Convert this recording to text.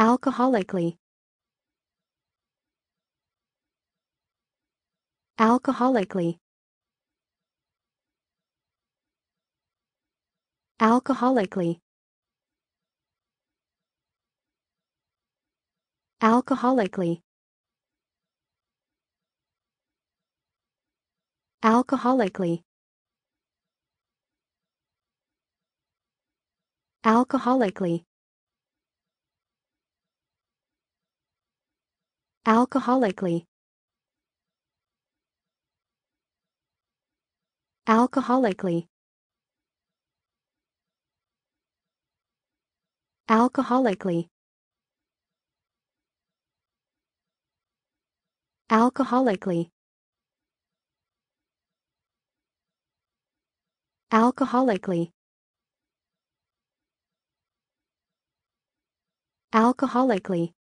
alcoholically alcoholically alcoholically alcoholically alcoholically alcoholically alcoholically alcoholically alcoholically alcoholically alcoholically alcoholically